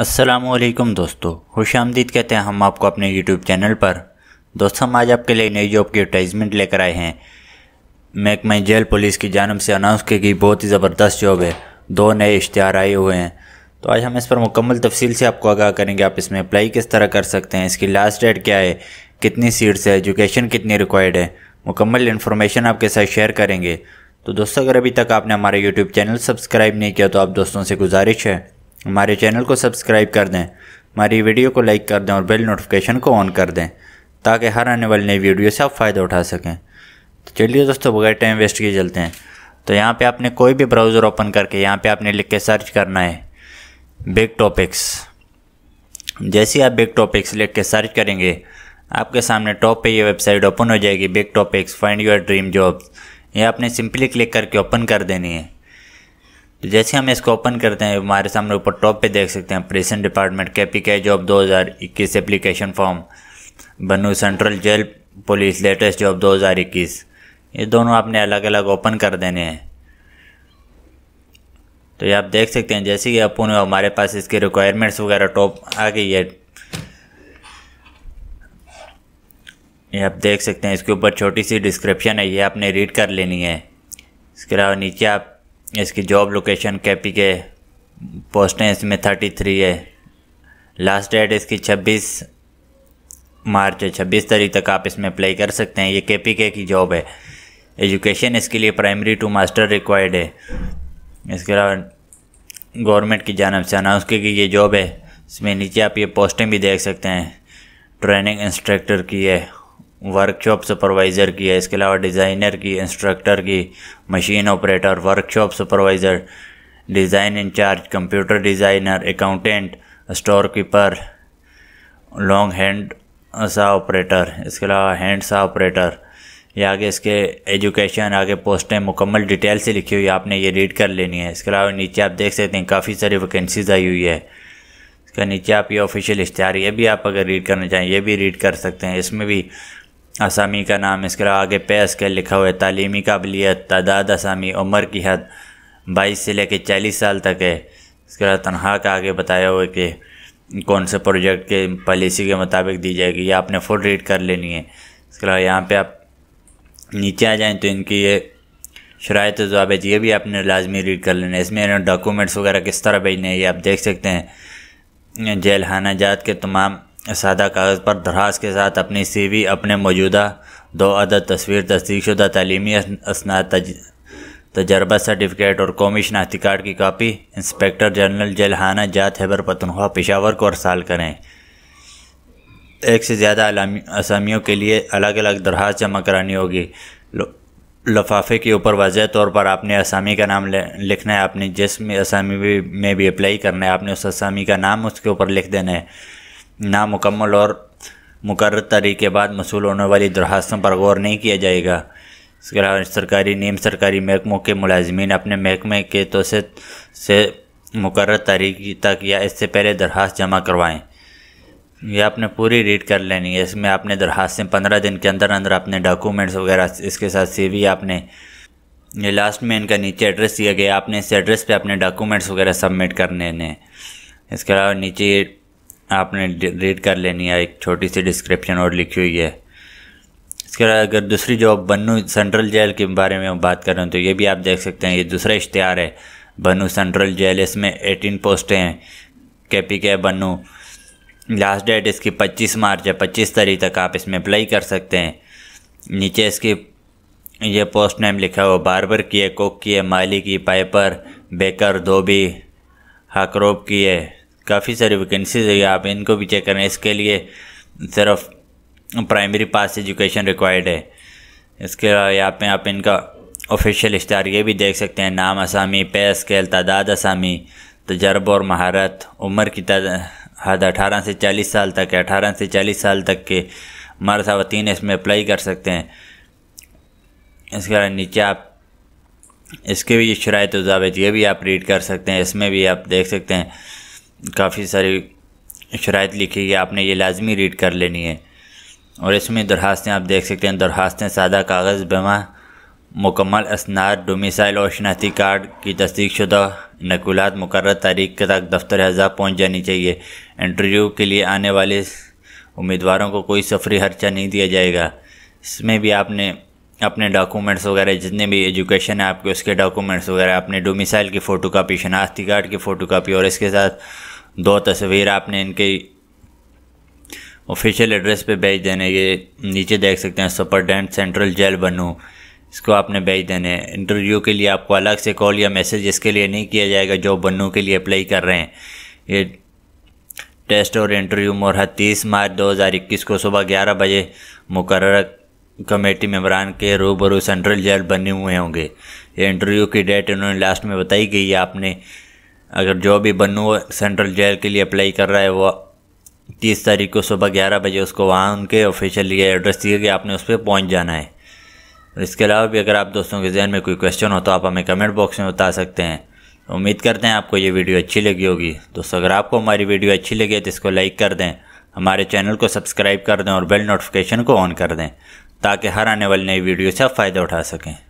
असलम दोस्तों खुश आमदीद कहते हैं हम आपको अपने यूट्यूब चैनल पर दोस्तों हम आज आपके लिए नई जॉब की एडवर्टाइजमेंट लेकर आए हैं महकमा जेल पुलिस की जानब से अनाउंस की गई बहुत ही ज़बरदस्त जॉब है दो नए इश्तहार आए हुए हैं तो आज हम इस पर मुकम्मल तफसील से आपको आगाह करेंगे आप इसमें अप्लाई किस तरह कर सकते हैं इसकी लास्ट डेट क्या है कितनी सीट्स है एजुकेशन कितनी रिक्वायर्ड है मुकम्मल इन्फॉर्मेशन आपके साथ शेयर करेंगे तो दोस्तों अगर अभी तक आपने हमारा यूट्यूब चैनल सब्सक्राइब नहीं किया तो आप दोस्तों से गुजारिश है हमारे चैनल को सब्सक्राइब कर दें हमारी वीडियो को लाइक कर दें और बेल नोटिफिकेशन को ऑन कर दें ताकि हर आने वाली नई वीडियो से आप फ़ायदा उठा सकें तो चलिए दोस्तों बगैर टाइम वेस्ट किए चलते हैं तो यहाँ पे आपने कोई भी ब्राउज़र ओपन करके यहाँ पे आपने लिख के सर्च करना है बिग टॉपिक्स जैसे आप बिग टॉपिक्स लिख के सर्च करेंगे आपके सामने टॉप पे ये वेबसाइट ओपन हो जाएगी big topics find your dream job ये आपने सिंपली क्लिक करके ओपन कर देनी है तो जैसे हम इसको ओपन करते हैं हमारे सामने ऊपर टॉप पे देख सकते हैं प्रेसेंट डिपार्टमेंट के जॉब 2021 एप्लीकेशन फॉर्म बनू central jail police latest job 2021 ये दोनों आपने अलग अलग ओपन कर देने हैं तो ये आप देख सकते हैं जैसे कि अपन हमारे पास इसके रिक्वायरमेंट्स वगैरह टॉप आ गई है ये आप देख सकते हैं इसके ऊपर छोटी सी डिस्क्रिप्शन है ये आपने रीड कर लेनी है इसके अलावा नीचे आप इसकी जॉब लोकेशन कैपी के पोस्टें इसमें थर्टी थ्री है लास्ट डेट इसकी छब्बीस मार्च है छब्बीस तारीख तक आप इसमें अप्लाई कर सकते हैं ये के पी के की जॉब है एजुकेशन इसके लिए प्राइमरी टू मास्टर रिक्वायर्ड है इसके अलावा गवर्नमेंट की जानब से अनाउंस की गई ये जॉब है इसमें नीचे आप ये पोस्टें भी देख सकते हैं ट्रेनिंग इंस्ट्रक्टर की है वर्कशॉप सुपरवाइज़र की है इसके अलावा डिज़ाइनर की इंस्ट्रक्टर की machine operator workshop supervisor design incharge computer designer accountant store keeper long hand सा ऑपरेटर इसके अलावा हैंड सा ऑपरेटर ये आगे इसके एजुकेशन आगे पोस्टें मुकम्मल डिटेल से लिखी हुई है आपने ये रीड कर लेनी है इसके अलावा नीचे आप देख सकते हैं काफ़ी सारी वैकेंसीज आई हुई है इसका नीचे आप ये ऑफिशियल इश्तहार ये भी आप अगर रीड करना चाहें ये भी रीड कर सकते हैं इसमें भी असामी का नाम इसके अलावा आगे पेश कर लिखा हुआ है तालीमी काबिलियत तादाद असामी उम्र की हद बाईस से लेकर चालीस साल तक है इसके अलावा तनख्वाह का आगे बताया हुआ है कि कौन से प्रोजेक्ट के पॉलिसी के मुताबिक दी जाएगी ये आपने फुल रीड कर लेनी है इसके अलावा यहाँ पर आप नीचे आ जाएँ तो इनकी ये शराय जवाब ये भी आपने लाजमी रीड कर लेना है इसमें इन्होंने डॉक्यूमेंट्स वगैरह किस तरह भेजने हैं ये आप देख सकते हैं जेल हाना जात के तमाम सादा कागज़ पर दरहास के साथ अपनी सी वी अपने मौजूदा दो अदद तस्वीर तस्दीक शुदा तलीमी असना तज, तजर्बा सर्टिफिकेट और कौमी शनाख्ती कार्ड की कापी इंस्पेक्टर जनरल जलहाना जात हैबर पतनख्वा पेशावर को अरसाल करें एक से ज़्यादा असामियों के लिए अलग अलग दरहास जमा करानी होगी लफाफे के ऊपर वाजह तौर पर आपने असामी का नाम लिखना है अपने जिसम असामी में भी अप्लाई करना है आपने उस असामी का नाम उसके ऊपर लिख देना है नामुकम्मल और मुकर तरीके बाद मसूल होने वाली दरखास्तों पर गौर नहीं किया जाएगा इसके अलावा सरकारी नीम सरकारी महकमों के मुलाजमीन अपने महकमे के तोसे से मुकर तारीख तक या इससे पहले दरखास्त जमा करवाएँ यह आपने पूरी रीड कर लेनी है इसमें आपने दरखास्तें पंद्रह दिन के अंदर अंदर अपने डॉक्यूमेंट्स वगैरह इसके साथ सीवी आपने ये लास्ट में इनका नीचे एड्रेस दिया गया आपने इस एड्रेस पे अपने डॉक्यूमेंट्स वगैरह सबमिट कर लेने हैं इसके अलावा नीचे आपने रीड कर लेनी है एक छोटी सी डिस्क्रिप्शन और लिखी हुई है इसके अलावा अगर दूसरी जो बनू सेंट्रल जेल के बारे में बात कर रहे हैं तो ये भी आप देख सकते हैं ये दूसरा इश्तहार है बनू सेंट्रल जेल इसमें एटीन पोस्टें हैं के पी के बनू लास्ट डेट इसकी पच्चीस मार्च है पच्चीस तारीख तक आप इसमें अप्लाई कर सकते हैं नीचे इसकी ये पोस्ट नेम लिखा हुआ बारबर की है कोक की है माली की पाइपर बेकर धोबी हकरोब की है काफ़ी सारी वैकेंसीज है आप इनको भी चेक करें इसके लिए सिर्फ प्राइमरी पास एजुकेशन रिक्वायर्ड है इसके अलावा यहाँ पे आप इनका ऑफिशियल इश्तार ये भी देख सकते हैं नाम आसामी पे स्केल तादाद आसामी तजर्ब तो और महारत उम्र की हद अठारह से चालीस साल तक है अठारह से चालीस साल तक के मर्द खातन इसमें अप्लाई कर सकते हैं इसके अलावा नीचे आप इसके भी शराय तो ये भी आप रीड कर सकते हैं इसमें भी आप देख सकते हैं काफ़ी सारी शरात लिखी है आपने ये लाजमी रीड कर लेनी है और इसमें दरखास्तें आप देख सकते हैं दरखास्तें सादा कागज़ बमा मुकम्मल असनाद डोमिसाइल और शनाती कार्ड की तस्दीक शुदा नकुलत मुकर तारीख के तक दफ्तर हजार पहुँच जानी चाहिए इंटरव्यू के लिए आने वाले उम्मीदवारों को कोई सफरी खर्चा नहीं दिया जाएगा इसमें भी आपने अपने डॉक्यूमेंट्स वगैरह जितने भी एजुकेशन है आपके उसके डॉक्यूमेंट्स वगैरह अपने डोमिसाइल की फ़ोटो कापी शनाख्ती कार्ड की फ़ोटो कापी और इसके साथ दो तस्वीर आपने इनके ऑफिशियल एड्रेस पे भेज देने ये नीचे देख सकते हैं सुपरडेंट सेंट्रल जेल बनू इसको आपने भेज देने इंटरव्यू के लिए आपको अलग से कॉल या मैसेज इसके लिए नहीं किया जाएगा जो बनू के लिए अप्लाई कर रहे हैं ये टेस्ट और इंटरव्यू मोरहत तीस मार्च इक्कीस को सुबह ग्यारह बजे मुकर कमेटी मेम्बरान के रूबरू सेंट्रल जेल बने हुए होंगे ये इंटरव्यू की डेट इन्होंने लास्ट में बताई गई है आपने अगर जो भी बनू सेंट्रल जेल के लिए अप्लाई कर रहा है वो तीस तारीख को सुबह ग्यारह बजे उसको वहाँ उनके ऑफिशियल ये एड्रेस दिए गए आपने उस पर पहुँच जाना है इसके अलावा भी अगर आप दोस्तों के जहन में कोई क्वेश्चन हो तो आप हमें कमेंट बॉक्स में बता सकते हैं उम्मीद करते हैं आपको ये वीडियो अच्छी लगी होगी दोस्तों अगर आपको हमारी वीडियो अच्छी लगी है तो इसको लाइक कर दें हमारे चैनल को सब्सक्राइब कर दें और बेल नोटिफिकेशन को ऑन कर दें ताकि हर आने वाली नई वीडियो से आप फ़ायदा उठा सकें